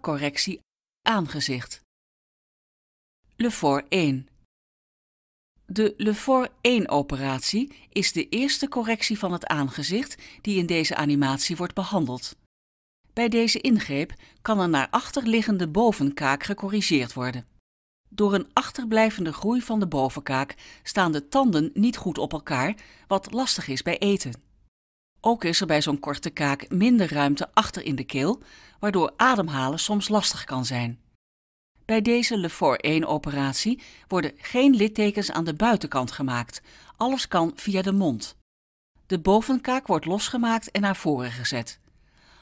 correctie aangezicht. Lefort 1 De Lefort 1-operatie is de eerste correctie van het aangezicht die in deze animatie wordt behandeld. Bij deze ingreep kan een naar achter liggende bovenkaak gecorrigeerd worden. Door een achterblijvende groei van de bovenkaak staan de tanden niet goed op elkaar, wat lastig is bij eten. Ook is er bij zo'n korte kaak minder ruimte achter in de keel, waardoor ademhalen soms lastig kan zijn. Bij deze Fort 1-operatie worden geen littekens aan de buitenkant gemaakt. Alles kan via de mond. De bovenkaak wordt losgemaakt en naar voren gezet.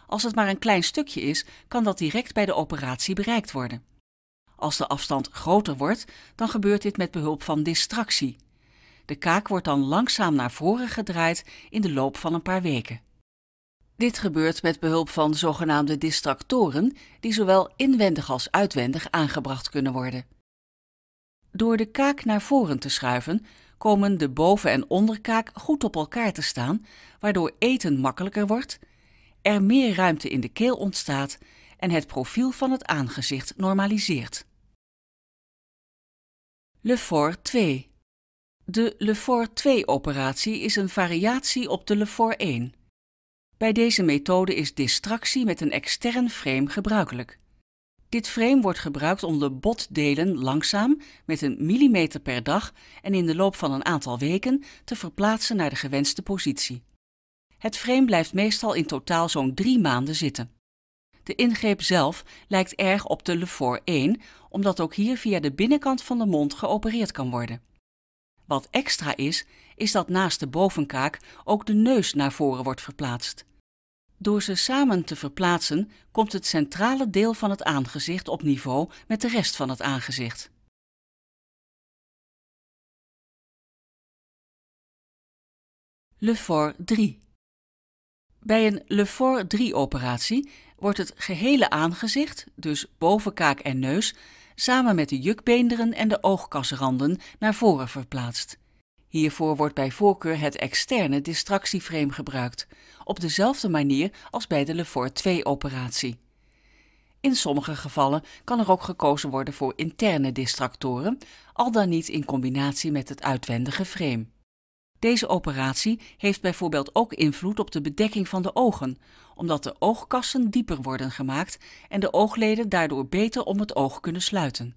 Als het maar een klein stukje is, kan dat direct bij de operatie bereikt worden. Als de afstand groter wordt, dan gebeurt dit met behulp van distractie. De kaak wordt dan langzaam naar voren gedraaid in de loop van een paar weken. Dit gebeurt met behulp van zogenaamde distractoren, die zowel inwendig als uitwendig aangebracht kunnen worden. Door de kaak naar voren te schuiven, komen de boven- en onderkaak goed op elkaar te staan, waardoor eten makkelijker wordt, er meer ruimte in de keel ontstaat en het profiel van het aangezicht normaliseert. Lefort 2 de Lefort 2-operatie is een variatie op de Lefort 1. Bij deze methode is distractie met een extern frame gebruikelijk. Dit frame wordt gebruikt om de botdelen langzaam, met een millimeter per dag en in de loop van een aantal weken, te verplaatsen naar de gewenste positie. Het frame blijft meestal in totaal zo'n drie maanden zitten. De ingreep zelf lijkt erg op de Lefort 1, omdat ook hier via de binnenkant van de mond geopereerd kan worden. Wat extra is, is dat naast de bovenkaak ook de neus naar voren wordt verplaatst. Door ze samen te verplaatsen komt het centrale deel van het aangezicht op niveau met de rest van het aangezicht. Lefort 3 Bij een Lefort 3-operatie wordt het gehele aangezicht, dus bovenkaak en neus, samen met de jukbeenderen en de oogkasranden naar voren verplaatst. Hiervoor wordt bij voorkeur het externe distractieframe gebruikt, op dezelfde manier als bij de Lefort 2-operatie. In sommige gevallen kan er ook gekozen worden voor interne distractoren, al dan niet in combinatie met het uitwendige frame. Deze operatie heeft bijvoorbeeld ook invloed op de bedekking van de ogen, omdat de oogkassen dieper worden gemaakt en de oogleden daardoor beter om het oog kunnen sluiten.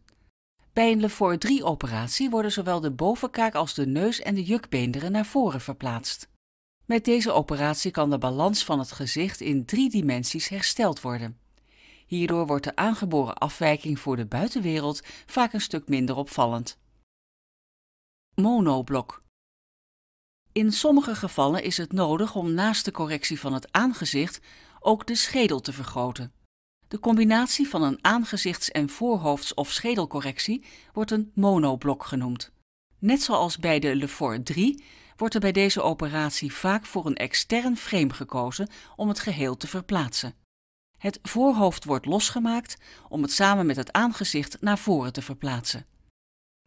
Bij een Lefort 3-operatie worden zowel de bovenkaak als de neus en de jukbeenderen naar voren verplaatst. Met deze operatie kan de balans van het gezicht in drie dimensies hersteld worden. Hierdoor wordt de aangeboren afwijking voor de buitenwereld vaak een stuk minder opvallend. Monoblok in sommige gevallen is het nodig om naast de correctie van het aangezicht ook de schedel te vergroten. De combinatie van een aangezichts- en voorhoofds- of schedelcorrectie wordt een monoblok genoemd. Net zoals bij de Lefort 3 wordt er bij deze operatie vaak voor een extern frame gekozen om het geheel te verplaatsen. Het voorhoofd wordt losgemaakt om het samen met het aangezicht naar voren te verplaatsen.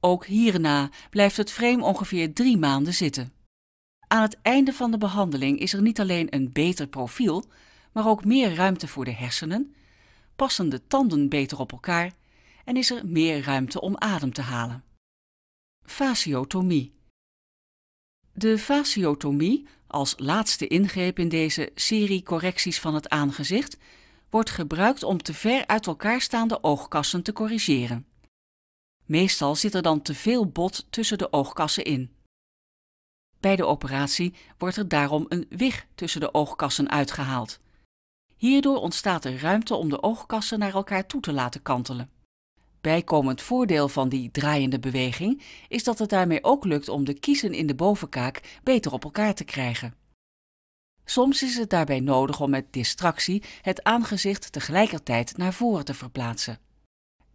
Ook hierna blijft het frame ongeveer drie maanden zitten. Aan het einde van de behandeling is er niet alleen een beter profiel, maar ook meer ruimte voor de hersenen, passen de tanden beter op elkaar en is er meer ruimte om adem te halen. Fasiotomie. De fasiotomie, als laatste ingreep in deze serie correcties van het aangezicht, wordt gebruikt om te ver uit elkaar staande oogkassen te corrigeren. Meestal zit er dan te veel bot tussen de oogkassen in. Bij de operatie wordt er daarom een wig tussen de oogkassen uitgehaald. Hierdoor ontstaat er ruimte om de oogkassen naar elkaar toe te laten kantelen. Bijkomend voordeel van die draaiende beweging is dat het daarmee ook lukt om de kiezen in de bovenkaak beter op elkaar te krijgen. Soms is het daarbij nodig om met distractie het aangezicht tegelijkertijd naar voren te verplaatsen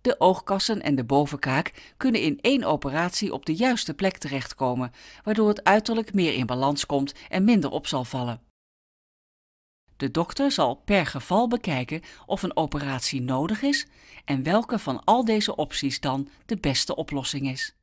de oogkassen en de bovenkaak kunnen in één operatie op de juiste plek terechtkomen, waardoor het uiterlijk meer in balans komt en minder op zal vallen. De dokter zal per geval bekijken of een operatie nodig is en welke van al deze opties dan de beste oplossing is.